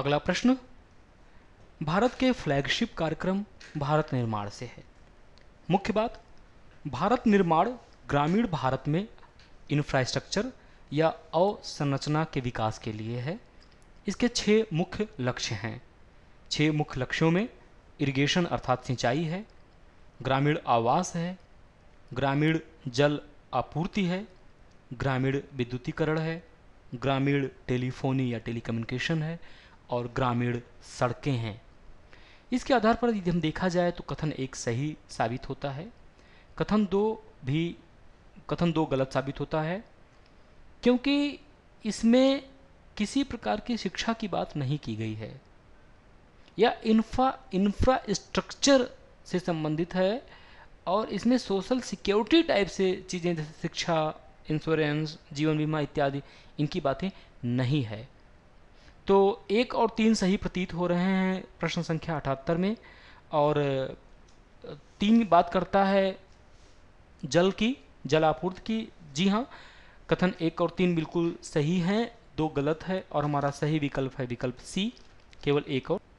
अगला प्रश्न भारत के फ्लैगशिप कार्यक्रम भारत निर्माण से है मुख्य बात भारत निर्माण ग्रामीण भारत में इंफ्रास्ट्रक्चर या अवसंरचना के विकास के लिए है इसके छः मुख्य लक्ष्य हैं छः मुख्य लक्ष्यों में इरिगेशन अर्थात सिंचाई है ग्रामीण आवास है ग्रामीण जल आपूर्ति है ग्रामीण विद्युतीकरण है ग्रामीण टेलीफोनी या टेलीकम्युनिकेशन है और ग्रामीण सड़कें हैं इसके आधार पर यदि हम देखा जाए तो कथन एक सही साबित होता है कथन दो भी कथन दो गलत साबित होता है क्योंकि इसमें किसी प्रकार की शिक्षा की बात नहीं की गई है या इंफ्रा इंफ्रास्ट्रक्चर से संबंधित है और इसमें सोशल सिक्योरिटी टाइप से चीज़ें जैसे शिक्षा इंश्योरेंस जीवन बीमा इत्यादि इनकी बातें नहीं है तो एक और तीन सही प्रतीत हो रहे हैं प्रश्न संख्या अठहत्तर में और तीन बात करता है जल की जल आपूर्ति की जी हाँ कथन एक और तीन बिल्कुल सही हैं दो गलत है और हमारा सही विकल्प है विकल्प सी केवल एक और